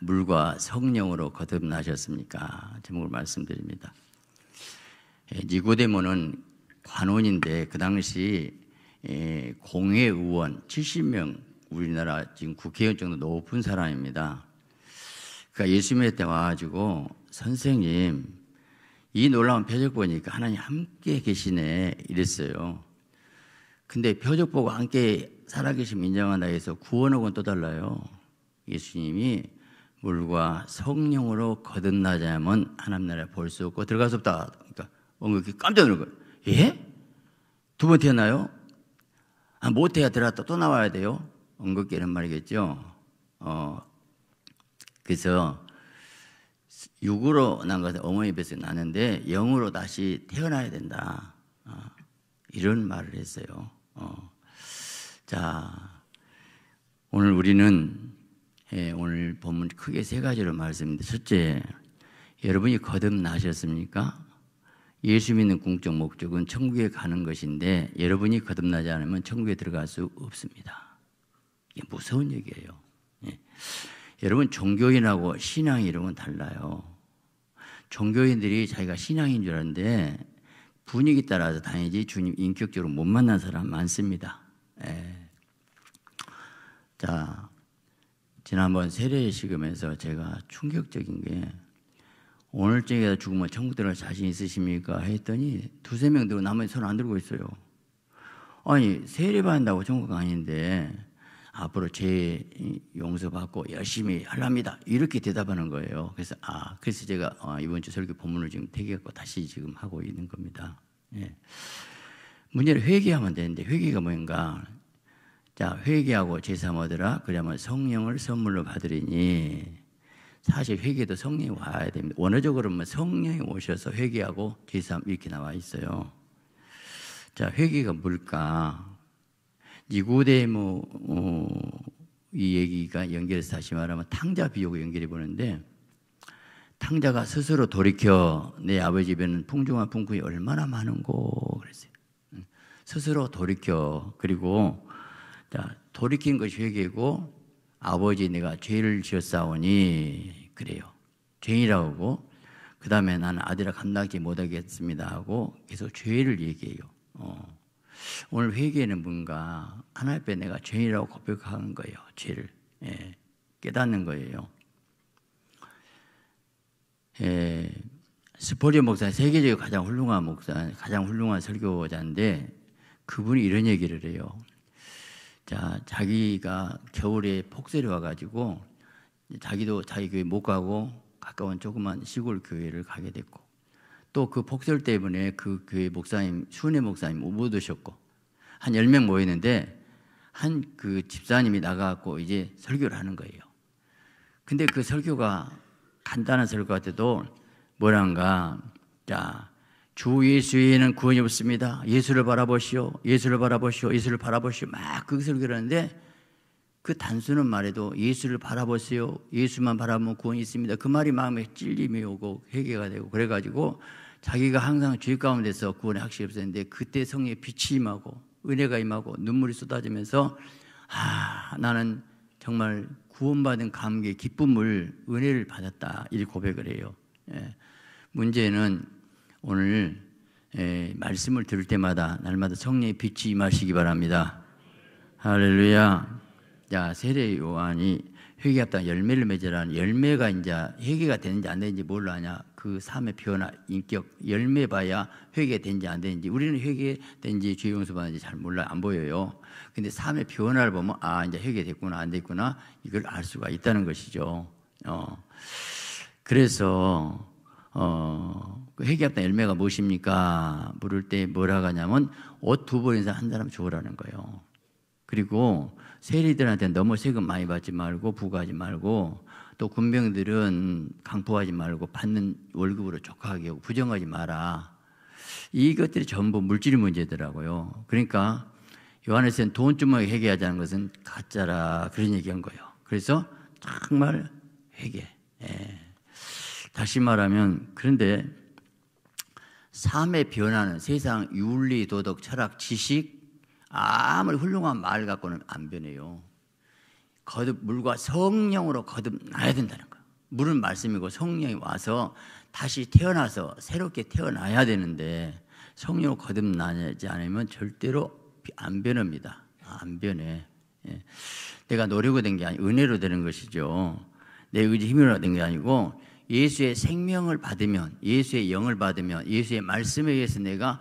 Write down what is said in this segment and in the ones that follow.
물과 성령으로 거듭나셨습니까? 제목을 말씀드립니다. 예, 니고데모는 관원인데 그 당시 예, 공회 의원 70명 우리나라 지금 국회의원 정도 높은 사람입니다. 그러 그러니까 예수님의 때 와가지고 선생님 이 놀라운 표적 보니까 하나님 함께 계시네 이랬어요. 근데 표적 보고 함께 살아계심 인정한다 해서 구원하고는 또 달라요. 예수님이 물과 성령으로 거듭나자면 하나님 나라 에볼 수 없고 들어갈 수 없다. 그러니까 원국이 깜짝 놀란 거예요. 예? 두 번 태어나요? 아, 못 해야 들어갔다 또 나와야 돼요. 원국이 이런 말이겠죠. 어, 그래서 육으로 난 것은 어머니 뱃속에 나는데 영으로 다시 태어나야 된다. 어, 이런 말을 했어요. 어. 자, 오늘 우리는 예, 오늘 본문 크게 세 가지로 말씀드립니다. 첫째, 여러분이 거듭나셨습니까? 예수 믿는 궁적 목적은 천국에 가는 것인데 여러분이 거듭나지 않으면 천국에 들어갈 수 없습니다. 이게 무서운 얘기예요. 예. 여러분 종교인하고 신앙 이름은 달라요. 종교인들이 자기가 신앙인 줄 아는데 분위기 따라서 당연히 주님 인격적으로 못 만난 사람 많습니다. 예. 자, 지난번 세례식음에서 제가 충격적인 게 오늘 중에 죽으면 천국 들어갈 자신 있으십니까? 했더니 두세 명 들고 나머지 손 안 들고 있어요. 아니 세례 받는다고 천국 아닌데 앞으로 제 용서받고 열심히 할랍니다. 이렇게 대답하는 거예요. 그래서 아 그래서 제가 어, 이번 주 설교 본문을 지금 태기했고 다시 지금 하고 있는 겁니다. 예. 문제를 회개하면 되는데 회개가 뭔가 자, 회개하고 제사하더라. 그러면 성령을 선물로 받으리니. 사실 회개도 성령이 와야 됩니다. 원어적으로는 뭐 성령이 오셔서 회개하고 제사함 이렇게 나와 있어요. 자, 회개가 뭘까? 니고데모 어, 이 얘기가 연결해서 다시 말하면 탕자 비유고 연결해 보는데 탕자가 스스로 돌이켜 내 아버지 집에는 풍중한 풍구이 얼마나 많은고 그랬어요. 스스로 돌이켜 그리고 자, 돌이킨 것이 회개고 아버지 내가 죄를 지었사오니 그래요. 죄이라고 하고 그 다음에 나는 아들아 감당하지 못하겠습니다 하고 계속 죄를 얘기해요. 어. 오늘 회개는 뭔가 하나 앞에 내가 죄이라고 고백하 거예요. 죄를 예. 깨닫는 거예요. 예. 스포리오 목사 세계적으로 가장 훌륭한 목사 가장 훌륭한 설교자인데 그분이 이런 얘기를 해요. 자, 자기가 겨울에 폭설이 와가지고 자기도 자기 교회 못 가고 가까운 조그만 시골 교회를 가게 됐고 또 그 폭설 때문에 그 교회 목사님, 순회 목사님 못 오셨고 한1 0명 모였는데 한 그 집사님이 나가갖고 이제 설교를 하는 거예요. 근데 그 설교가 간단한 설교 같아도 뭐란가, 자, 주 예수에는 구원이 없습니다. 예수를 바라보시오. 예수를 바라보시오. 예수를 바라보시오. 막 거기서 그러는데 그 단순한 말에도 예수를 바라보세요. 예수만 바라보면 구원이 있습니다. 그 말이 마음에 찔림이 오고 회개가 되고 그래가지고 자기가 항상 죄 가운데서 구원의 확실이 없었는데 그때 성의 빛이 임하고 은혜가 임하고 눈물이 쏟아지면서 아 나는 정말 구원받은 감격의 기쁨을 은혜를 받았다 이 고백을 해요. 예. 문제는 오늘 에, 예, 말씀을 들을 때마다 날마다 성령의 빛이 임하시기 바랍니다. 할렐루야. 자, 세례 요한이 회개합당 열매를 맺으라는 열매가 이제 회개가 되는지 안 되는지 뭘로 하냐? 그 삶의 표현나 인격 열매 봐야 회개된지 안 되는지 우리는 회개된지 주의 용서 받는지 잘 몰라 안 보여요. 근데 삶의 변화를 보면 아 이제 회개됐구나 안 됐구나 이걸 알 수가 있다는 것이죠. 어. 그래서 어, 그 회개했던 열매가 무엇입니까? 물을 때 뭐라고 하냐면 옷 두벌 인상 한 사람 주우라는 거예요. 그리고 세리들한테 너무 세금 많이 받지 말고 부과하지 말고 또 군병들은 강포하지 말고 받는 월급으로 족하게 하고 부정하지 마라. 이것들이 전부 물질 문제더라고요. 그러니까 요한에서는 돈 주머니 회개하자는 것은 가짜라 그런 얘기한 거예요. 그래서 정말 회개. 예. 다시 말하면 그런데 삶의 변화는 세상 윤리, 도덕, 철학, 지식 아무리 훌륭한 말 갖고는 안 변해요. 거듭 물과 성령으로 거듭나야 된다는 거예요. 물은 말씀이고 성령이 와서 다시 태어나서 새롭게 태어나야 되는데 성령으로 거듭나지 않으면 절대로 안 변합니다. 안 변해. 예. 내가 노력으로 된 게 아니 은혜로 되는 것이죠. 내 의지 힘으로 된 게 아니고 예수의 생명을 받으면, 예수의 영을 받으면, 예수의 말씀에 의해서 내가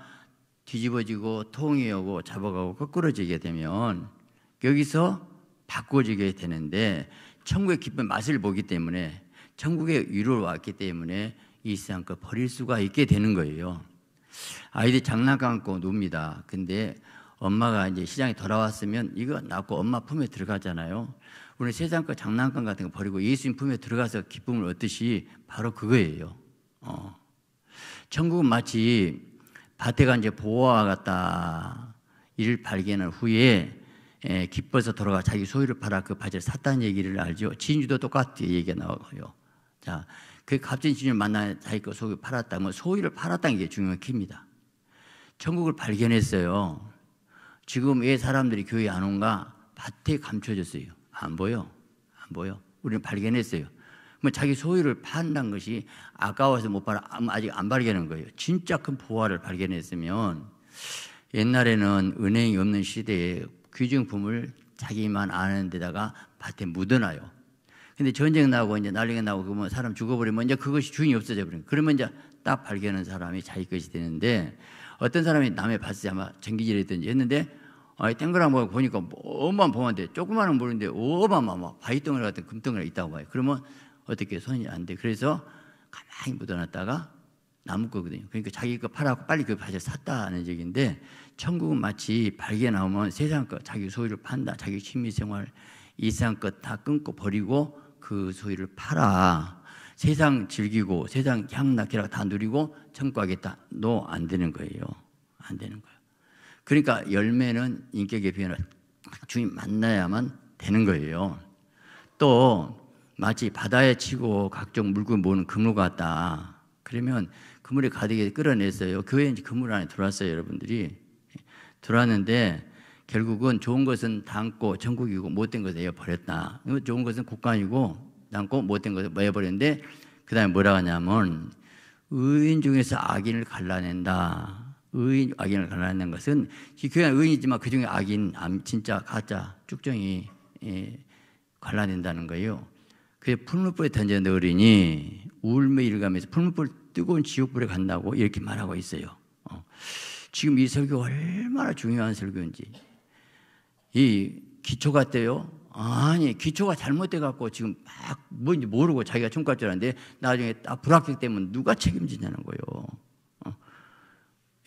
뒤집어지고 통이 오고 잡아가고 거꾸러지게 되면 여기서 바꿔지게 되는데 천국의 기쁜 맛을 보기 때문에 천국의 위로를 왔기 때문에 이 세상 거 버릴 수가 있게 되는 거예요. 아이들 장난감 갖고 놉니다. 근데 엄마가 이제 시장에 돌아왔으면 이거 낳고 엄마 품에 들어가잖아요. 오늘 세상 거 장난감 같은 거 버리고 예수님 품에 들어가서 기쁨을 얻듯이 바로 그거예요. 어. 천국은 마치 밭에 간 이제 보호와 같다. 이를 발견한 후에 에, 예, 기뻐서 돌아가 자기 소유를 팔아 그바지 샀다는 얘기를 알죠. 진주도 똑같이 얘기가 나와요. 자, 그 값진 진주를 만나 자기 거 소유 팔았다면 뭐 소유를 팔았다는 게 중요한 키입니다. 천국을 발견했어요. 지금 왜 사람들이 교회 안 온가? 밭에 감춰졌어요. 안 보여. 안 보여. 우리는 발견했어요. 뭐 자기 소유를 판단 것이 아까워서 못 발, 아, 아직 안 발견한 거예요. 진짜 큰 보화를 발견했으면 옛날에는 은행이 없는 시대에 귀중품을 자기만 아는 데다가 밭에 묻어놔요. 근데 전쟁 나고 이제 난리가 나고 그러면 사람 죽어버리면 이제 그것이 주인이 없어져 버리는 그러면 이제 딱 발견한 사람이 자기 것이 되는데 어떤 사람이 남의 밭에 아마 전기질했든지 했는데 아이 땡그라모 보니까 뭐만 보면 돼. 조그마한 물인는데 어마어마한 바위덩어리 같은 금덩어리 있다고 봐요. 그러면 어떻게 손이 안 돼. 그래서 가만히 묻어놨다가 남은 거거든요. 그러니까 자기가 팔아고 빨리 그 바지를 샀다는 얘기인데 천국은 마치 발견 나오면 세상 거 자기 소유를 판다. 자기 취미생활 이상 것다 끊고 버리고 그 소유를 팔아. 세상 즐기고 세상 향락기락 다 누리고 천국 가겠다. 너 안 되는 거예요. 안 되는 거예요. 그러니까 열매는 인격 개편을 주님 만나야만 되는 거예요. 또 마치 바다에 치고 각종 물건 모는 그물 같다. 그러면 그물에 가득히 끌어냈어요. 교회 이제 그물 안에 들어왔어요, 여러분들이. 들어왔는데 결국은 좋은 것은 담고 천국이고 못된 것은 에어버렸다. 좋은 것은 국간이고 담고 못된 것은 에어버렸는데 그 다음에 뭐라 하냐면 의인 중에서 악인을 갈라낸다. 의인, 악인을 가난하는 것은 교회 의인이지만 그 중에 악인, 진짜 가짜, 쭉정이 예, 관라된다는 거예요. 그게 풀무불에 던져 넣으리니 울며 일감에서 풀무불 뜨거운 지옥불에 간다고 이렇게 말하고 있어요. 어. 지금 이설교 얼마나 중요한 설교인지. 이 기초가 돼요? 아니, 기초가 잘못돼갖고 지금 막 뭔지 모르고 자기가 총괄 줄알는데 나중에 딱 불합격 되면 누가 책임지냐는 거예요.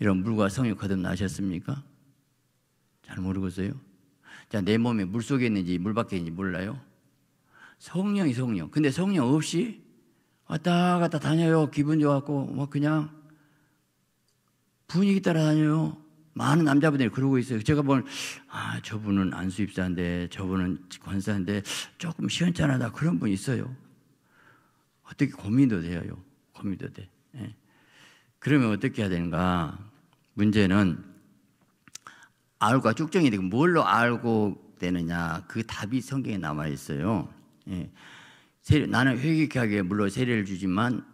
이런 물과 성이 거듭나셨습니까? 잘 모르겠어요. 자, 내 몸에 물 속에 있는지 물 밖에 있는지 몰라요. 성령이 성령. 근데 성령 없이 왔다 갔다 다녀요. 기분 좋았고, 뭐 그냥 분위기 따라 다녀요. 많은 남자분들이 그러고 있어요. 제가 보면, 아, 저분은 안수입사인데, 저분은 권사인데, 조금 시원찮아다. 그런 분 있어요. 어떻게 고민도 돼요. 고민도 돼. 예. 그러면 어떻게 해야 되는가? 문제는 알과 쭉정이 되고 뭘로 알고 되느냐 그 답이 성경에 남아 있어요. 예. 세례, 나는 회개하게 물론 세례를 주지만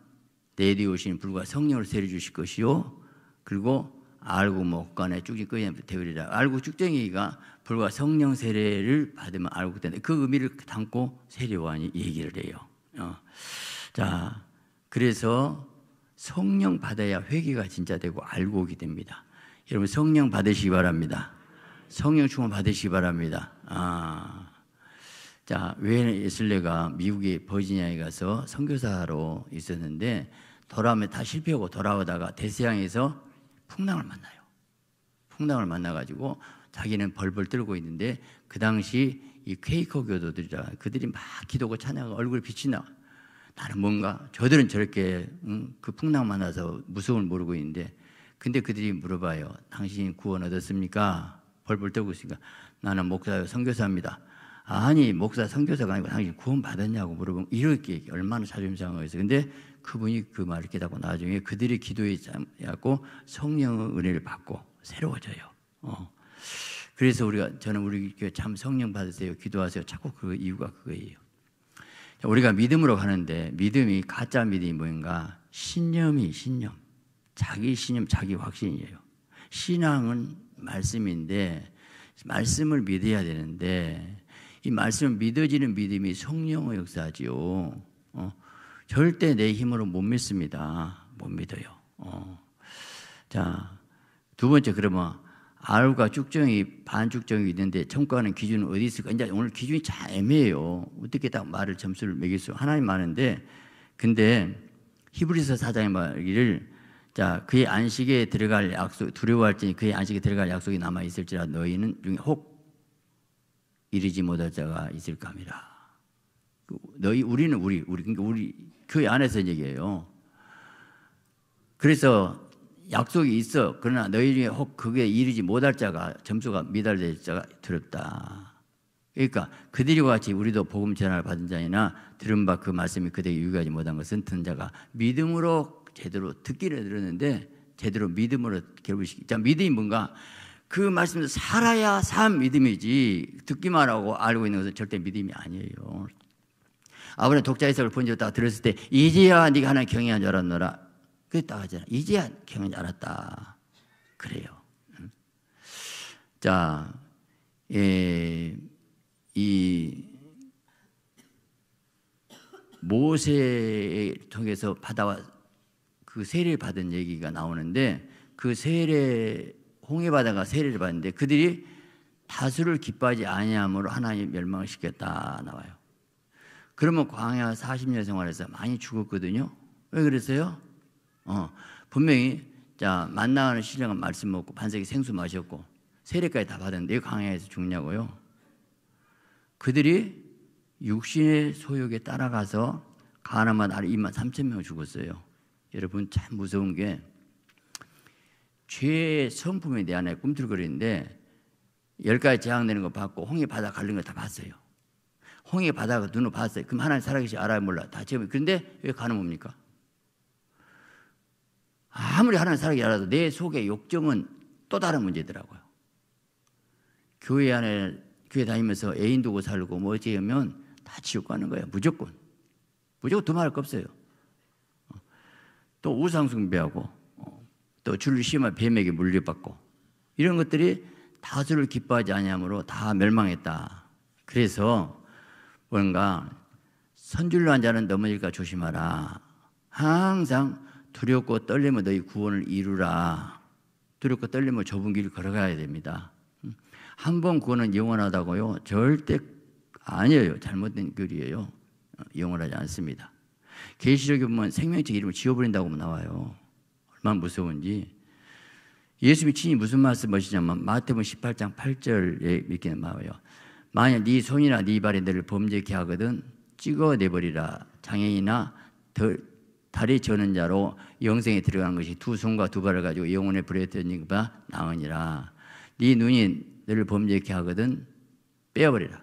내뒤 오신 불과 성령으로 세례 주실 것이요. 그리고 알고 목간에 뭐 쭉이 끄에 대리라 알고 쭉쟁이가 불과 성령 세례를 받으면 알고 된다. 그 의미를 담고 세례요한이 얘기를 해요. 어. 자, 그래서 성령 받아야 회개가 진짜 되고 알고 오게 됩니다. 여러분 성령 받으시기 바랍니다. 성령 충만 받으시기 바랍니다. 아. 자, 웨 예슬레가 미국의 버지니아에 가서 선교사로 있었는데 돌아오면 다 실패하고 돌아오다가 대서양에서 풍랑을 만나요. 풍랑을 만나가지고 자기는 벌벌 떨고 있는데 그 당시 이 퀘이커 교도들이라 그들이 막 기도고 찬양 얼굴 빛이 나. 나는 뭔가 저들은 저렇게 응? 그 풍랑 만나서 무서움을 모르고 있는데 근데 그들이 물어봐요. 당신이 구원 얻었습니까? 벌벌 떨고 있으니까 나는 목사요 선교사입니다. 아니 목사 선교사가 아니고 당신 구원 받았냐고 물어보면 이렇게 얼마나 자존심 상하겠어. 근데 그분이 그 말을 깨닫고 나중에 그들이 기도에 참여하고 성령의 은혜를 받고 새로워져요. 어. 그래서 우리가 저는 우리 교회 참 성령 받으세요 기도하세요. 자꾸 그 이유가 그거예요. 우리가 믿음으로 가는데 믿음이 가짜 믿음이 뭔가 신념이 신념, 자기 신념, 자기 확신이에요. 신앙은 말씀인데 말씀을 믿어야 되는데 이 말씀 믿어지는 믿음이 성령의 역사지요. 어, 절대 내 힘으로 못 믿습니다. 못 믿어요. 어. 자, 두 번째 그러면 알과 죽정이반죽정이 있는데 평가하는 기준은 어디 있을까? 이제 오늘 기준이 참 애매해요. 어떻게 딱 말을 점수를 매길 수? 하나님 많은데 근데 히브리서 사장의 말기자 그의 안식에 들어갈 약속 두려워할지 그의 안식에 들어갈 약속이 남아 있을지라 너희는 중에 혹 이르지 못할 자가 있을까니라. 그 너희 우리는 우리 우리 그러니까 우리 교회 안에서 얘기해요. 그래서 약속이 있어. 그러나 너희 중에 혹 그게 이르지 못할 자가 점수가 미달될 자가 두렵다. 그러니까 그들이와 같이 우리도 복음 전화를 받은 자이나 들은 바 그 말씀이 그들에 유익하지 못한 것은 든 자가 믿음으로 제대로 듣기를 들었는데 제대로 믿음으로 결부시키. 자, 믿음이 뭔가 그 말씀도 살아야 산 믿음이지 듣기만 하고 알고 있는 것은 절대 믿음이 아니에요. 아브라 독자 해석을 본지다 들었을 때 이제야 네가 하나님 경외한 줄 알았노라. 그랬다 하잖아. 이제야 경연이 알았다. 그래요. 자, 에, 예, 이 모세를 통해서 받아와 그 세례를 받은 얘기가 나오는데 그 세례 홍해 바다가 세례를 받는데 그들이 다수를 기뻐하지 아니함으로 하나님 멸망을 시켰다 나와요. 그러면 광야 40년 생활에서 많이 죽었거든요. 왜 그랬어요? 어, 분명히 자 만나는 신령한 말씀 먹고 반석이 생수 마셨고 세례까지 다 받았는데 이 강해에서 죽냐고요? 그들이 육신의 소욕에 따라가서 가나만 아래 2만 3천 명 죽었어요. 여러분 참 무서운 게 죄의 성품에 대한 꿈틀거리는데 열 가지 재앙되는 거 봤고 홍해 바다 갈린 거 다 봤어요. 홍해 바다가 눈으로 봤어요. 그럼 하나님 살아계시 알아요 몰라 다 체험. 그런데 왜 가는 뭡니까? 아무리 하나님 사랑이 알아도 내 속의 욕정은 또 다른 문제더라고요. 교회 안에 교회 다니면서 애인 두고 살고 뭐 어찌하면 다 지옥 가는 거예요. 무조건. 무조건 두말할 거 없어요. 어. 또 우상 숭배하고 어. 또 줄을 심한 뱀에게 물려받고 이런 것들이 다수를 기뻐하지 아니므로다 멸망했다. 그래서 뭔가 선줄로 한 자는 넘어질까 조심하라. 항상 두렵고 떨림은 너희 구원을 이루라. 두렵고 떨림은 좁은 길을 걸어가야 됩니다. 음, 한번 구원은 영원하다고요? 절대 아니에요. 잘못된 글이에요. 어, 영원하지 않습니다. 계시록에 보면 생명체 이름을 지워버린다고 나와요. 얼마나 무서운지. 예수님이 친히 무슨 말씀하시냐면 마태복음 18장 8절에 이렇게 나와요. 만약 네 손이나 네 발이 너를 범죄케 하거든 찍어내버리라. 장애인이나 다리 저는 자로 영생에 들어가는 것이 두 손과 두 발을 가지고 영혼의 불에 던지기보다 나으니라. 네 눈이 너를 범죄케 하거든 빼어버리라.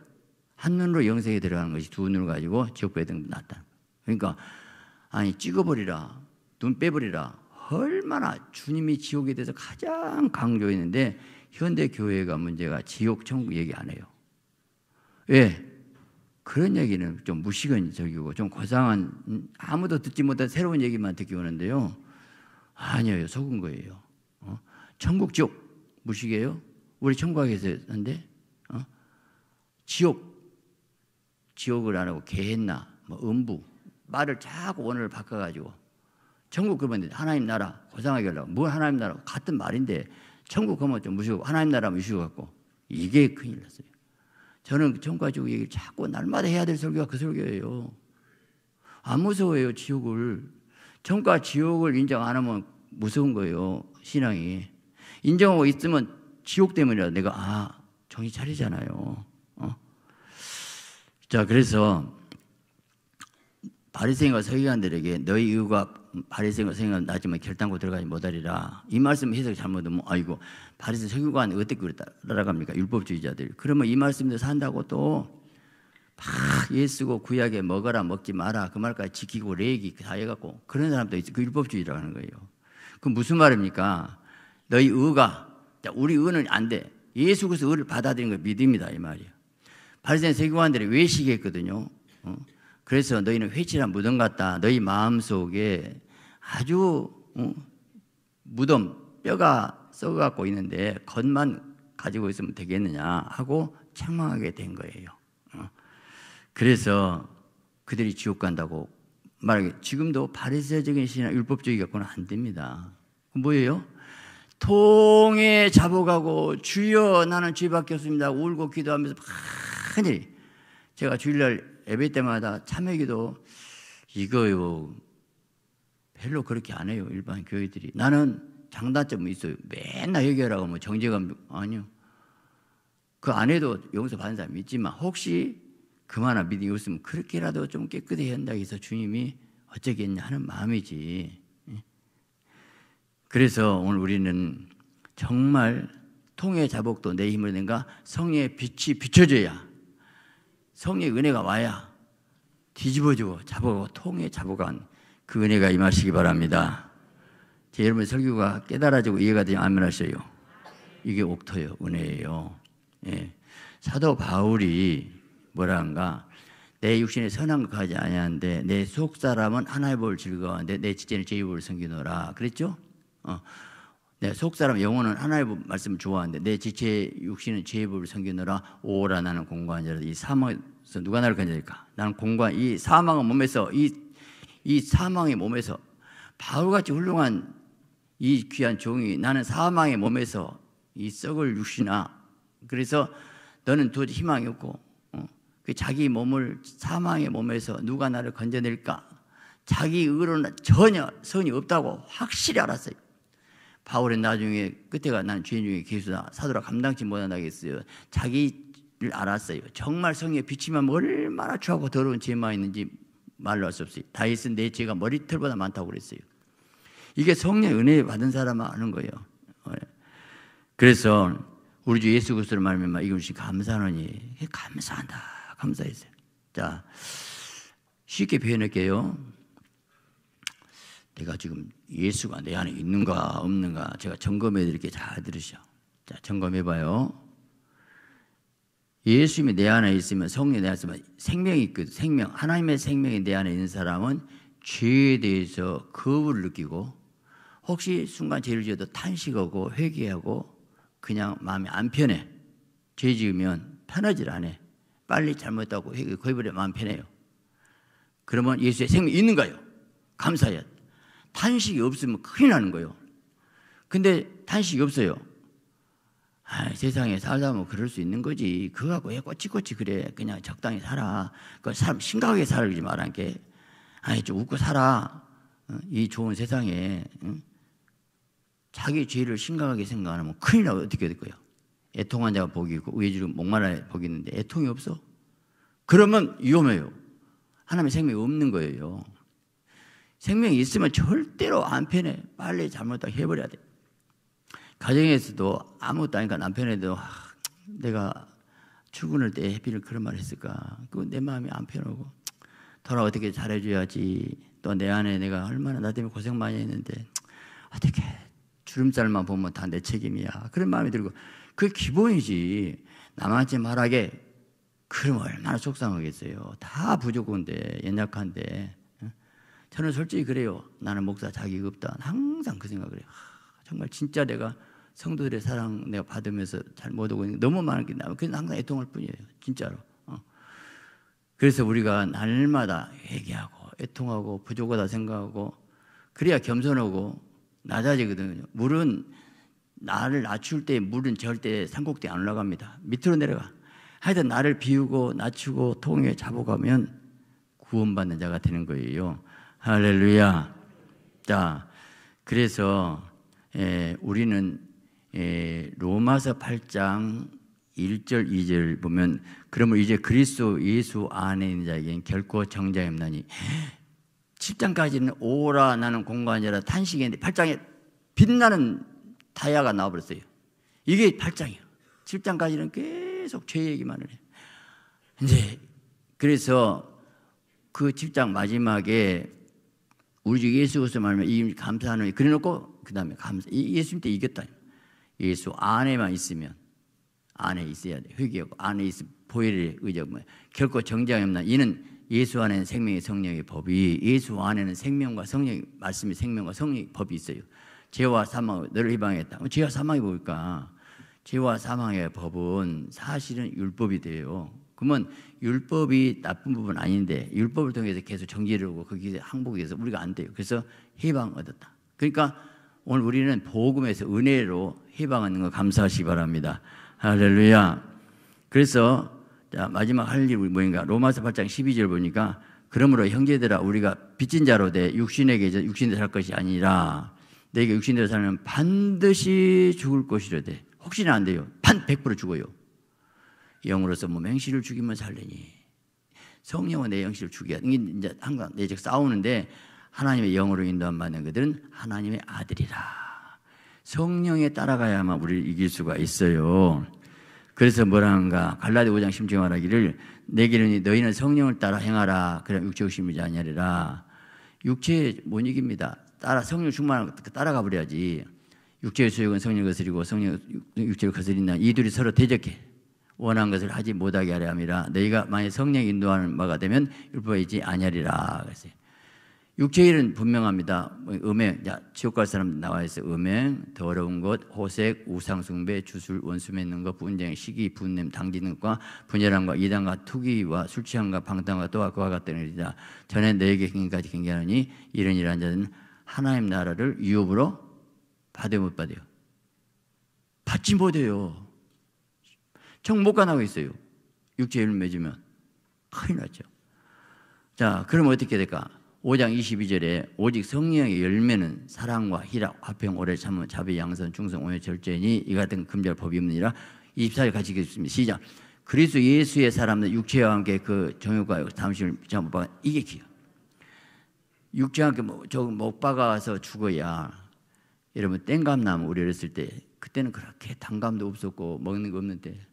한 눈으로 영생에 들어가는 것이 두 눈을 가지고 지옥에 등 낫다. 그러니까 아니 찍어버리라. 눈 빼버리라. 얼마나 주님이 지옥에 대해서 가장 강조했는데 현대 교회가 문제가 지옥 천국 얘기 안 해요. 왜? 예. 그런 얘기는 좀무식한적이고좀 고상한 아무도 듣지 못한 새로운 얘기만 듣기 오는데요. 아니에요. 속은 거예요. 어? 천국 지옥 무식이요 우리 천국에서 한데 어? 지옥 지옥을 안 하고 개했나 뭐 음부 말을 자꾸 오늘 바꿔가지고 천국 그러면 하나님 나라 고상하게 하려고 뭘 하나님 나라 같은 말인데 천국 그러면 좀 무시고 하나님 나라 무시고 고 이게 큰일 났어요. 저는 그 전가지옥 얘기를 자꾸 날마다 해야 될 설교가 그 설교예요. 안 무서워요, 지옥을. 전과 지옥을 인정 안 하면 무서운 거예요, 신앙이. 인정하고 있으면 지옥 때문이라 내가, 아, 정이 차리잖아요. 어. 자, 그래서 바리새인과 서기관들에게 너희 이유가 바리새인과 서기관 나지만 결단고 들어가지 못하리라. 이 말씀 해석 잘못하면 아이고 바리새인 서기관 어떻게 그랬다 따라갑니까? 율법주의자들. 그러면 이말씀도 산다고 또 막 예수고 구약에 먹어라 먹지 마라 그 말까지 지키고 레이기 다 해갖고 그런 사람도 있어. 그 율법주의라고 하는 거예요. 그 무슨 말입니까? 너희 의가 우리 의는 안 돼. 예수 께서 의를 받아들인 걸 믿음이다 이말이에요 바리새인 서기관들이 외식했거든요. 어? 그래서 너희는 회칠한 무덤 같다. 너희 마음 속에 아주 어, 무덤 뼈가 썩어갖고 있는데 겉만 가지고 있으면 되겠느냐 하고 책망하게 된 거예요. 어. 그래서 그들이 지옥 간다고 말하게 지금도 바리새적인 신이나 율법적이 갖고는 안 됩니다. 뭐예요? 통에 잡아가고 주여 나는 죄밖에 없습니다. 울고 기도하면서 많이 제가 주일날 예배 때마다 참여기도 이거요. 별로 그렇게 안 해요. 일반 교회들이. 나는 장단점이 있어요. 맨날 해결하고 뭐 정제감 아니요. 그 안에도 용서 받은 사람 있지만 혹시 그만한 믿음이 없으면 그렇게라도 좀 깨끗이 한다 해서 주님이 어쩌겠냐 하는 마음이지. 예? 그래서 오늘 우리는 정말 통의 자복도 내 힘을 낸가 성의 빛이 비춰져야 성의 은혜가 와야 뒤집어지고 잡아고 통에 잡아간 그 은혜가 임하시기 바랍니다. 제 여러분 설교가 깨달아지고 이해가 되면 아멘하세요. 이게 옥토요 은혜예요. 예. 사도 바울이 뭐라 한가 내 육신의 선한 것까지 아니한데 내 속 사람은 하나의 법을 즐거워하는데 내 지체는 제 입을 섬기노라 그랬죠? 어. 네, 속 사람 영혼은 하나의 말씀을 좋아하는데 내 지체 육신은 죄의 법을 섬기느라 오라 나는 공고한 자라 이 사망에서 누가 나를 건져낼까 나는 공고한 이 사망의 몸에서 이, 이 사망의 몸에서 바울같이 훌륭한 이 귀한 종이 나는 사망의 몸에서 이 썩을 육신아 그래서 너는 도저히 희망이 없고 어? 그 자기 몸을 사망의 몸에서 누가 나를 건져낼까? 자기 의로는 전혀 선이 없다고 확실히 알았어요. 바울은 나중에 끝에가 난 죄인 중에 개수다 사도라 감당치 못하겠어요. 자기를 알았어요. 정말 성에 비치면 얼마나 추하고 더러운 죄만 있는지 말로 할 수 없어요. 다윗은 내 죄가 머리털보다 많다고 그랬어요. 이게 성령 은혜 받은 사람만 아는 거예요. 어, 예. 그래서 우리 주 예수 그리스도를 말미암이것 감사하니 감사한다 감사했어요. 자 쉽게 표현할게요. 내가 지금 예수가 내 안에 있는가 없는가 제가 점검해 드릴게 잘 들으셔. 자, 점검해 봐요. 예수님이 내 안에 있으면 성령이 내 안에 있으면 생명이 있거든. 생명. 하나님의 생명이 내 안에 있는 사람은 죄에 대해서 거부를 느끼고 혹시 순간 죄를 지어도 탄식하고 회개하고 그냥 마음이 안 편해. 죄 지으면 편하질 않아. 빨리 잘못했다고 회개 거부에 마음 편해요. 그러면 예수의 생명이 있는가요? 감사해야 돼. 단식이 없으면 큰일 나는 거예요. 근데 단식이 없어요. 아 세상에 살다 보면 그럴 수 있는 거지. 그거 갖고 왜 꼬치꼬치 그래. 그냥 적당히 살아. 그 사람 심각하게 살지 말한게. 아이, 좀 웃고 살아. 어? 이 좋은 세상에. 자기 죄를 심각하게 생각 하면 큰일 나고 어떻게 될 거예요? 애통 환자가 복이 있고 우회로 목마라 복이 있는데 애통이 없어? 그러면 위험해요. 하나님의 생명이 없는 거예요. 생명이 있으면 절대로 안 편해. 빨리 잘못다 해버려야 돼. 가정에서도 아무것도 아니까 남편에도 아, 내가 출근할 때 해피를 그런 말 했을까. 그 내 마음이 안 편하고 돌아 어떻게 잘해줘야지. 또 내 안에 내가 얼마나 나 때문에 고생 많이 했는데 어떻게 주름살만 보면 다 내 책임이야. 그런 마음이 들고 그게 기본이지. 남한테 말하게 그럼 얼마나 속상하겠어요. 다 부족한데 연약한데 저는 솔직히 그래요. 나는 목사 자격 없다. 항상 그 생각을 해요. 아, 정말 진짜 내가 성도들의 사랑 내가 받으면서 잘못 오고 있는 너무 많았기 때그래 항상 애통할 뿐이에요. 진짜로. 어. 그래서 우리가 날마다 얘기하고 애통하고 부족하다 생각하고 그래야 겸손하고 낮아지거든요. 물은 나를 낮출 때 물은 절대 산꼭대기 안 올라갑니다. 밑으로 내려가. 하여튼 나를 비우고 낮추고 통해 잡아가면 구원받는 자가 되는 거예요. 할렐루야. 자, 그래서 에, 예, 우리는 에, 예, 로마서 8장 1절 2절 보면 그러면 이제 그리스도 예수 안에 있는 자에게는 결코 정자이 나니1장까지는 오라 나는 공간이라 탄식인데 8장에 빛나는 다이가 나와버렸어요. 이게 8장이에요. 7장까지는 계속 죄 얘기만을 해요. 이제 그래서 그 7장 마지막에 우리 주 예수 그리스도 말면 이 감사하는 그래 놓고 그다음에 감사 예수님 때 이겼다. 예수 안에만 있으면 안에 있어야 돼. 회개하고 안에 있어 보혈의 의적 뭐 결코 정죄함이 없나 이는 예수 안에는 생명의 성령의 법이 예수 안에는 생명과 성령 말씀이 생명과 성령 법이 있어요. 죄와 사망 너를 희망했다. 죄와 사망이 뭘까? 죄와 사망의 법은 사실은 율법이 돼요. 그러면 율법이 나쁜 부분 아닌데 율법을 통해서 계속 정죄를 하고 거기에 항복해서 우리가 안 돼요. 그래서 해방 얻었다. 그러니까 오늘 우리는 복음에서 은혜로 해방하는 거 감사하시기 바랍니다. 할렐루야. 그래서 자, 마지막 할 일이 뭐인가? 로마서 8장 12절 보니까 그러므로 형제들아 우리가 빚진 자로 돼 육신에게 육신대로 살 것이 아니라 내게 육신대로 살면 반드시 죽을 것이로 돼. 혹시나 안 돼요. 반100% 죽어요. 영으로서 뭐맹실을 죽이면 살리니 성령은 내 영실을 죽이야. 이게 이제 항상 내적 싸우는데 하나님의 영으로 인도함 받는 그들은 하나님의 아들이라. 성령에 따라가야만 우리를 이길 수가 있어요. 그래서 뭐라는가 갈라디 5장 심지어 말하기를 내게는 너희는 성령을 따라 행하라. 그럼 육체 의심이지 아니하리라. 육체 못 이깁니다. 따라 성령 충만한 그 따라가 버려야지. 육체의 소욕은 성령을 거스리고 성령 육체를 거스린다. 이 둘이 서로 대적해. 원한 것을 하지 못하게 하려 함이라 너희가 만일 성령 인도하는 바가 되면 율법에 있지 아니하리라 그랬어요. 육체 일은 분명합니다. 뭐 음행, 야, 지옥 갈 사람 나와 있어 음행, 더러운 것, 호색, 우상숭배, 주술, 원수 맺는 것, 분쟁, 시기, 분냄, 당기는 것과 분열함과 이단과 투기와 술취함과 방탕과 또 그와 같은 일이다. 전에 너에게 경기까지 경기하느니 이런 일한 자는 하나님 나라를 유업으로 받아 못 받아요. 받지 못해요. 정복가나고 있어요. 육체 열매 맺으면 큰일 나죠. 자, 그럼 어떻게 될까? 5장 22절에 오직 성령의 열매는 사랑과 희락, 화평, 오래 참음, 자비, 양선, 충성, 오해, 절제니 이 같은 금절 법이 없느니라 24절 같이 읽겠습니다. 시작. 그리스도 예수의 사람들 육체와 함께 그 정욕과 담심을 잘못 봐 이게 기요. 육체와 함께 뭐, 저못 박아서 죽어야 여러분 땡감 나면 우리 어렸을 때 그때는 그렇게 단감도 없었고 먹는 거 없는데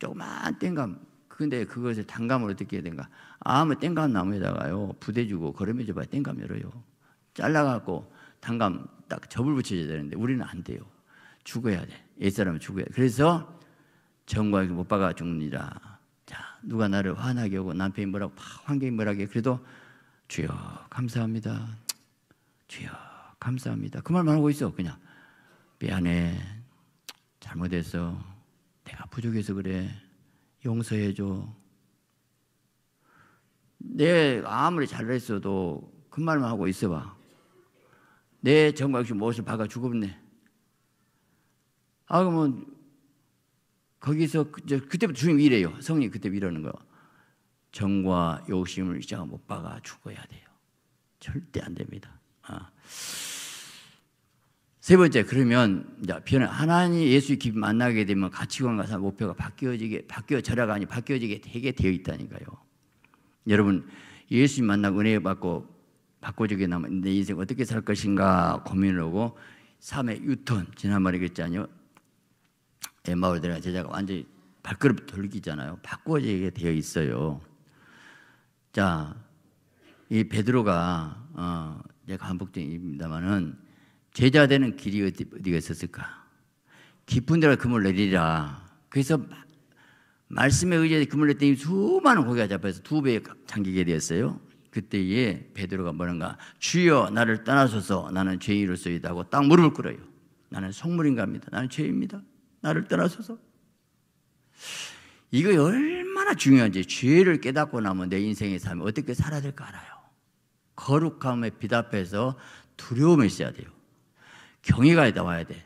조그만 땡감. 근데 그것을 단감으로 어떻게 해야 되가 아무 땡감 나무에다가요, 부대주고 걸음에 줘봐 땡감 열어요. 잘라갖고 단감 딱 접을 붙여줘야 되는데 우리는 안 돼요. 죽어야 돼. 옛사람은 죽어야 돼. 그래서 정과하게 못 박아 죽느니라. 자, 누가 나를 화나게 하고 남편이 뭐라고 환경이 뭐라게 그래도 주여 감사합니다. 주여 감사합니다. 그 말만 하고 있어 그냥 미안해 잘못했어 내가 부족해서 그래. 용서해줘. 내 아무리 잘했어도 그 말만 하고 있어봐. 내 정각시 못을 박아 죽었네. 아, 그러면 거기서 그, 때부터 주님 이래요. 성령 그때 이러는 거. 정과 욕심을 이 제가 못 박아 죽어야 돼요. 절대 안 됩니다. 아. 세 번째 그러면 변화 하나님 예수 의 깊이 만나게 되면 가치관과 삶 목표가 바뀌어지게 바뀌어져라가 니 바뀌어지게 되게 되어 있다니까요. 여러분 예수 만나고 은혜 받고 바꿔주게 남은 내 인생 어떻게 살 것인가 고민을 하고 삶의 유턴 지난번에 그랬잖아요. 엠마울 들어가 제자가 완전히 발걸음 돌기잖아요. 바꿔지게 되어 있어요. 자, 이 베드로가 어, 제가 반복적입니다만은 제자 되는 길이 어디, 어디가 있었을까? 깊은 데로 금을 내리라. 그래서 말씀에 의지해 금을 냈더니 수많은 고기가 잡혀서 두 배에 잠기게 되었어요. 그때에 베드로가 뭐는가 주여 나를 떠나소서 나는 죄인으로서이다 하고 딱 무릎을 꿇어요. 나는 속물인가입니다. 나는 죄입니다. 나를 떠나소서. 이거 얼마나 중요한지 죄를 깨닫고 나면 내 인생의 삶이 어떻게 살아야 될까 알아요. 거룩함에 비답해서 두려움이 있어야 돼요. 경외가 나와야 돼.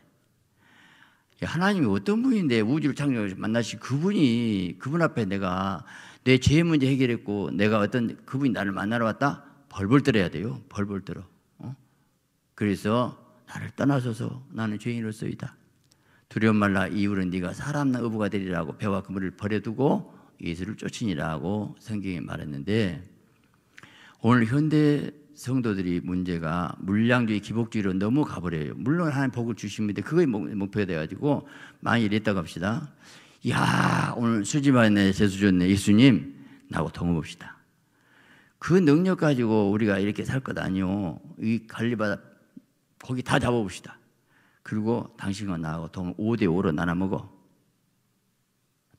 하나님이 어떤 분인데 우주를 창조해서 만나신 그분이 그분 앞에 내가 내 죄 문제 해결했고 내가 어떤 그분이 나를 만나러 왔다 벌벌 떨어야 돼요 벌벌 떨어 어? 그래서 나를 떠나소서 나는 죄인으로서이다 두려운 말라 이후는 네가 사람 의부가 되리라고 배와 그물을 버려두고 예수를 쫓으니라고 성경에 말했는데 오늘 현대 성도들이 문제가 물량주의 기복주의로 너무 가버려요. 물론 하나님 복을 주십니다. 그게 목표가 돼가지고 만일 이랬다고 합시다. 야 오늘 수집하네 재수줬네 예수님 나하고 동업봅시다. 그 능력 가지고 우리가 이렇게 살 것 아니요. 이 갈리바다 거기 다 잡아봅시다. 그리고 당신과 나하고 동 5대 5로 나눠 먹어.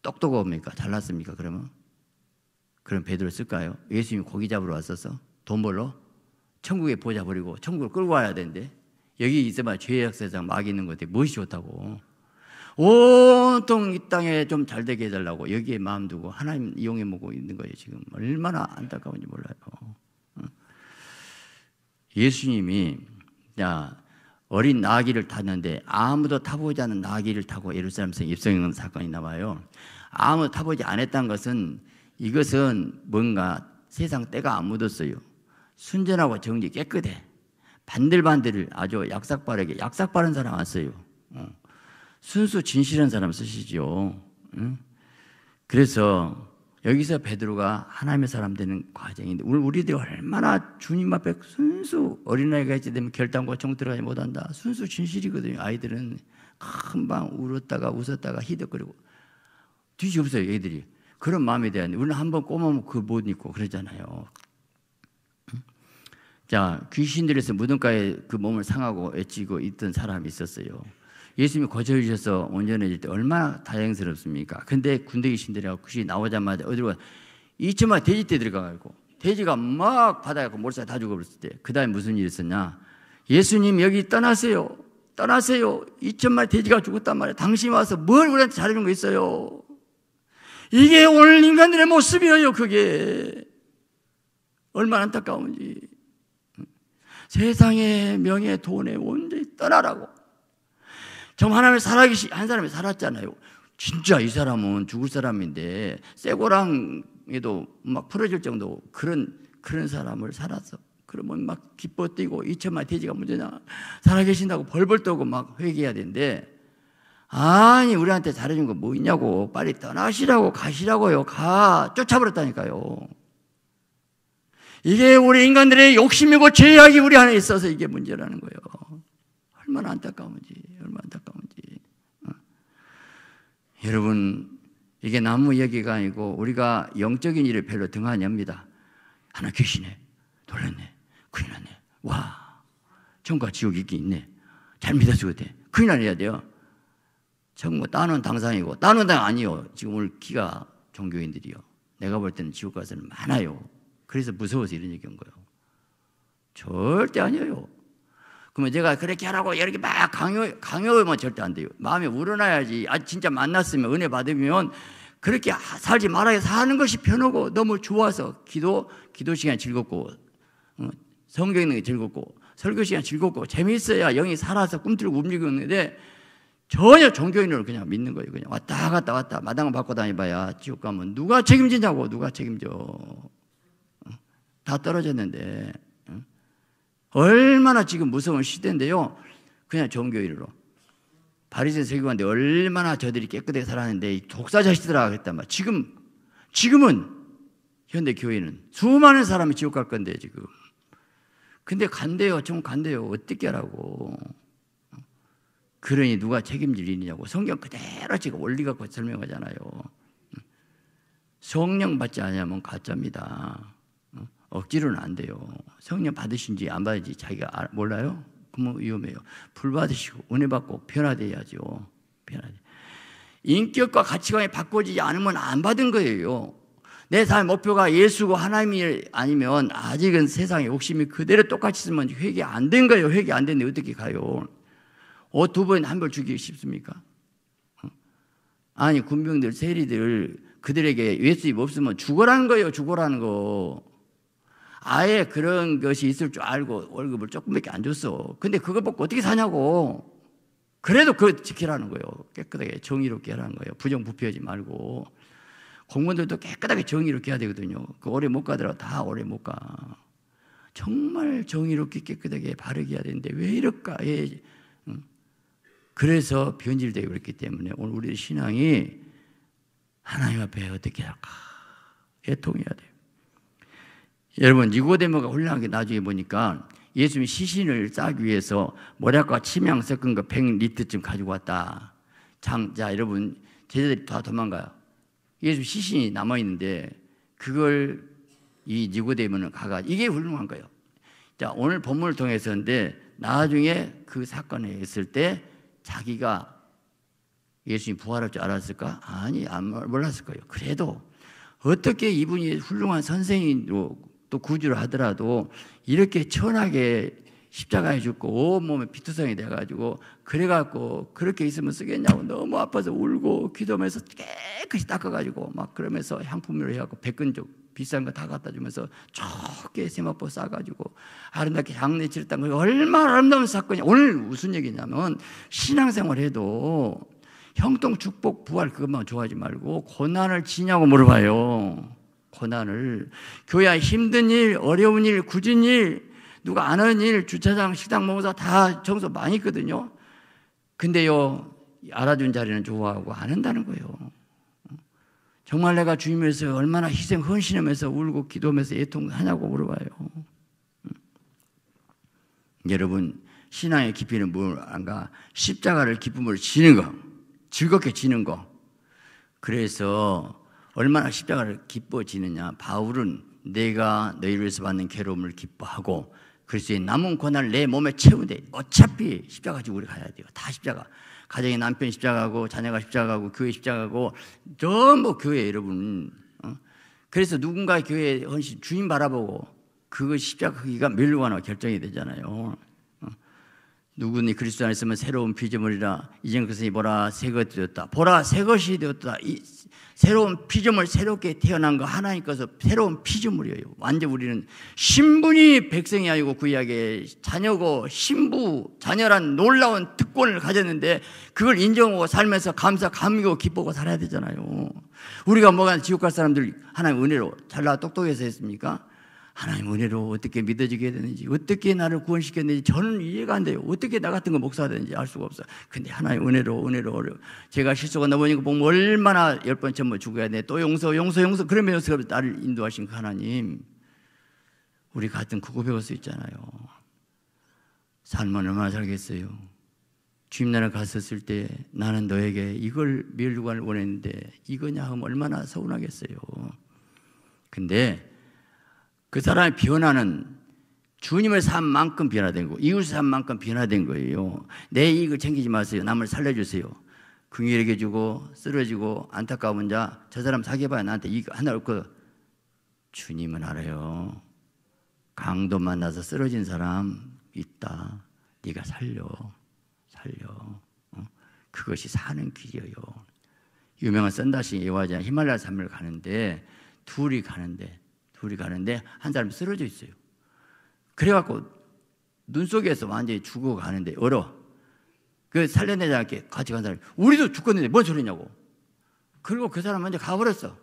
똑똑합니까? 잘났습니까? 그러면 그럼 베드로 쓸까요? 예수님 고기 잡으러 왔어서 돈 벌러 천국에 보자 버리고 천국을 끌고 와야 되는데 여기 있어봐 죄악세상 막이 있는 것에 무엇이 좋다고 온통 이 땅에 좀 잘 되게 해달라고 여기에 마음 두고 하나님 이용해 먹고 있는 거예요 지금 얼마나 안타까운지 몰라요 예수님이 야 어린 나귀를 탔는데 아무도 타보지 않은 나귀를 타고 예루살렘성 입성하는 사건이 나와요 아무도 타보지 않았다는 것은 이것은 뭔가 세상 때가 안 묻었어요 순전하고 정리 깨끗해. 반들반들 아주 약삭빠르게 약삭빠른 사람 안 써요. 어. 순수 진실한 사람 쓰시죠. 응? 그래서 여기서 베드로가 하나님의 사람 되는 과정인데 오늘 우리들이 얼마나 주님 앞에 순수 어린아이가 있지 되면 결단과 정 들어가지 못한다. 순수 진실이거든요. 아이들은 금방 울었다가 웃었다가 히덕거리고 뒤집어요 애들이. 그런 마음에 대한 우리는 한번 꼬마면 그못 입고 그러잖아요. 자, 귀신들에서 무덤가에 그 몸을 상하고 애치고 있던 사람이 있었어요. 예수님이 고쳐주셔서 온전해질 때 얼마나 다행스럽습니까? 근데 군대 귀신들이라고 나오자마자 어디로 가, 이쯤 돼지떼 들어가고 돼지가 막 바다에 그 몰살 다 죽어버렸을 때, 그 다음에 무슨 일이 있었냐? 예수님 여기 떠나세요. 떠나세요. 2천 마 돼지가 죽었단 말이에요. 당신이 와서 뭘 우리한테 잘해준 거 있어요. 이게 오늘 인간들의 모습이에요, 그게. 얼마나 안타까운지. 세상의 명예, 돈에 온전히 떠나라고. 정 하나님을 살아계시, 한 사람이 살았잖아요. 진짜 이 사람은 죽을 사람인데, 쇠고랑에도 막 풀어질 정도 그런, 그런 사람을 살았어. 그러면 막 기뻐 뛰고, 이천만 돼지가 문제냐. 살아계신다고 벌벌 떠고 막 회개해야 되는데, 아니, 우리한테 잘해준 거 뭐 있냐고. 빨리 떠나시라고, 가시라고요. 가. 쫓아버렸다니까요. 이게 우리 인간들의 욕심이고 죄악이 우리 안에 있어서 이게 문제라는 거예요. 얼마나 안타까운지, 얼마나 안타까운지. 어. 여러분, 이게 나무 얘기가 아니고 우리가 영적인 일을 별로 등한히 합니다. 하나 귀신에 놀랐네. 큰일 났네. 와, 전과 지옥이 있긴 있네. 잘 믿어주고 돼. 큰일 나야 돼요. 전부 뭐 따놓 당상이고, 따놓당 아니요. 지금 오늘 기가 종교인들이요. 내가 볼 때는 지옥 가서는 많아요. 그래서 무서워서 이런 얘기한 거예요. 절대 아니에요. 그러면 제가 그렇게 하라고 이렇게 막 강요, 강요하면 절대 안 돼요. 마음이 우러나야지. 아, 진짜 만났으면, 은혜 받으면 그렇게 살지 말아야 사는 것이 편하고 너무 좋아서 기도, 기도 시간 즐겁고, 어, 성경 읽는 게 즐겁고, 설교 시간 즐겁고, 재미있어야 영이 살아서 꿈틀고 움직이는데 전혀 종교인으로 그냥 믿는 거예요. 그냥 왔다 갔다 왔다 마당을 바꿔 다녀봐야 지옥 가면 누가 책임지냐고, 누가 책임져. 다 떨어졌는데 어? 얼마나 지금 무서운 시대인데요. 그냥 종교일로 바리새 세교관데 얼마나 저들이 깨끗하게 살았는데 독사 자식들아 했단 말. 지금 지금은 현대 교회는 수많은 사람이 지옥 갈 건데 지금. 근데 간대요. 좀 간대요. 어떻게 하라고. 그러니 누가 책임질 일이냐고. 성경 그대로 지금 원리 갖고 설명하잖아요. 성령 받지 않으면 가짜입니다. 억지로는 안 돼요. 성령 받으신지 안 받으신지 자기가 몰라요? 그러면 위험해요. 불 받으시고 은혜 받고 변화돼야죠. 변화돼. 인격과 가치관이 바꿔지지 않으면 안 받은 거예요. 내삶의 목표가 예수고 하나님이 아니면 아직은 세상의 욕심이 그대로 똑같이 있으면 회개 안 된 거예요. 회개 안 됐는데 어떻게 가요? 옷 두번한 벌 주기 쉽습니까? 아니 군병들 세리들 그들에게 예수입 없으면 죽어라는 거예요. 죽어라는 거. 아예 그런 것이 있을 줄 알고 월급을 조금밖에 안 줬어. 근데 그걸 먹고 어떻게 사냐고. 그래도 그걸 지키라는 거예요. 깨끗하게 정의롭게 하라는 거예요. 부정부패하지 말고. 공무원들도 깨끗하게 정의롭게 해야 되거든요. 그 오래 못 가더라도 다 오래 못 가. 정말 정의롭게 깨끗하게 바르게 해야 되는데 왜 이럴까? 예. 그래서 변질되어 그기 때문에 오늘 우리 신앙이 하나님 앞에 어떻게 할까? 애통해야 돼 여러분 니고데모가 훌륭하게 나중에 보니까 예수님 시신을 싸기 위해서 모략과 치명 섞은 거 100리터쯤 가지고 왔다. 참, 자 여러분 제자들이 다 도망가요. 예수 시신이 남아 있는데 그걸 이 니고데모는 가가 이게 훌륭한 거예요. 자 오늘 본문을 통해서인데 나중에 그 사건에 있을 때 자기가 예수님 부활할 줄 알았을까? 아니, 안 몰랐을 거예요. 그래도 어떻게 이분이 훌륭한 선생으로 또 구주를 하더라도 이렇게 천하게 십자가에 죽고 온몸에 비투성이 돼가지고 그래갖고 그렇게 있으면 쓰겠냐고 너무 아파서 울고 기도하면서 깨끗이 닦아가지고 막 그러면서 향품으로 해갖고 백근족 비싼 거 다 갖다 주면서 좋게 세마포 싸가지고 아름답게 향내칠를딴거 얼마나 아름다운 사건이야 오늘 무슨 얘기냐면 신앙생활 해도 형통 축복 부활 그것만 좋아하지 말고 고난을 지냐고 물어봐요 고난을 교회 힘든 일, 어려운 일, 굳은 일, 누가 아는 일, 주차장, 식당 먹어서 다 청소 많이 했거든요. 근데요, 알아준 자리는 좋아하고 안 한다는 거예요. 정말 내가 주님에서 얼마나 희생, 헌신하면서 울고 기도하면서 애통하냐고 물어봐요. 음. 여러분, 신앙의 깊이는 뭘안가 십자가를 기쁨으로 지는 거, 즐겁게 지는 거. 그래서 얼마나 십자가를 기뻐지느냐. 바울은 내가 너희를 위해서 받는 괴로움을 기뻐하고 그리스도의 남은 고난을 내 몸에 채우되 어차피 십자가 지고 우리 가야 돼요. 다 십자가. 가정의 남편 십자가고 자녀가 십자가고 교회 십자가고 전부 교회 여러분. 어? 그래서 누군가 교회 헌신 주인 바라보고 그 십자가 크기가 멸류관으 결정이 되잖아요. 누구니 그리스도 안에 있으면 새로운 피조물이라 이전 것이 보라 새 것이 되었다. 보라 새 것이 되었다. 이 새로운 피조물 새롭게 태어난 거 하나님께서 새로운 피조물이에요. 완전 우리는 신분이 백성이 아니고 구약의 자녀고 신부 자녀란 놀라운 특권을 가졌는데 그걸 인정하고 살면서 감사 감기고 기쁘고 살아야 되잖아요. 우리가 뭐가 지옥 갈 사람들 하나님 은혜로 잘나 똑똑해서 했습니까? 하나님 은혜로 어떻게 믿어지게 되는지, 어떻게 나를 구원시켰는지 저는 이해가 안 돼요. 어떻게 나 같은 거 목사가 되는지 알 수가 없어요. 근데 하나님 은혜로, 은혜로, 제가 실수가 넘어니까 보면 얼마나 열 번, 천번 죽어야 돼. 또 용서, 용서, 용서. 그러면서 나를 인도하신 그 하나님. 우리 같은 그거 배울 수 있잖아요. 삶은 얼마나 살겠어요. 주님 나라 갔었을 때 나는 너에게 이걸 밀류관을 원했는데 이거냐 하면 얼마나 서운하겠어요. 근데 그 사람의 변화는 주님을 산 만큼 변화된 거, 이웃을 산 만큼 변화된 거예요. 내 이익을 챙기지 마세요. 남을 살려주세요. 긍휼에게 주고 쓰러지고 안타까운 자, 저 사람 사귀어봐야 나한테 이익 하나 없고 주님은 알아요. 강도 만나서 쓰러진 사람 있다. 네가 살려, 살려. 어? 그것이 사는 길이에요. 유명한 썬다시 예화자 히말라야 산을 가는데 둘이 가는데 둘이 가는데 한 사람이 쓰러져 있어요. 그래갖고 눈 속에서 완전히 죽어가는데 얼어. 그 살려내자 이게 같이 간 사람이 우리도 죽겠는데뭔 소리냐고. 그리고 그 사람 먼저 가버렸어.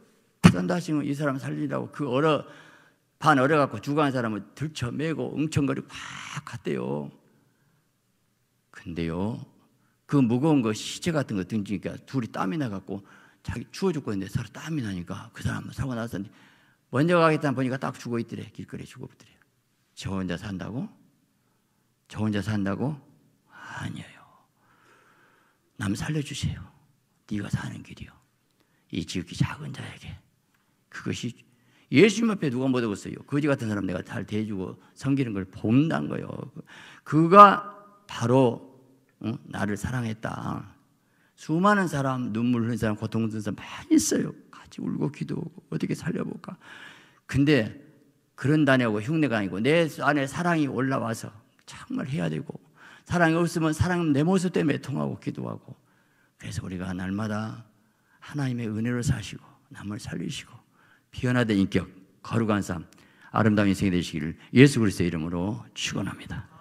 썬다 하시이 사람 살리려고 그 얼어 반 얼어갖고 죽어간 사람을 들쳐 매고 웅청거리고 막 갔대요. 근데요, 그 무거운 거 시체 같은 거 등지니까 둘이 땀이 나갖고 자기 추워 죽고 있는데 서로 땀이 나니까 그 사람은 사고 났었는데 먼저 가겠다 보니까 딱 죽어 있더래. 길거리에 죽어 있더래. 요저 혼자 산다고? 저 혼자 산다고? 아니에요. 남 살려주세요. 네가 사는 길이요. 이 지극히 작은 자에게. 그것이 예수님 앞에 누가 못하겠어요. 거지 같은 사람 내가 잘 대해주고 섬기는 걸 본다는 거예요. 그가 바로 응? 어, 나를 사랑했다. 수많은 사람, 눈물 흘린 사람, 고통 듣는 사람 많이 있어요. 같이 울고 기도하고 어떻게 살려볼까. 근데 그런다 내고 흉내가 아니고 내 안에 사랑이 올라와서 정말 해야 되고 사랑이 없으면 사랑 내 모습 때문에 통하고 기도하고 그래서 우리가 날마다 하나님의 은혜로 사시고 남을 살리시고 비현화된 인격 거룩한 삶 아름다운 인생이 되시기를 예수 그리스도의 이름으로 축원합니다.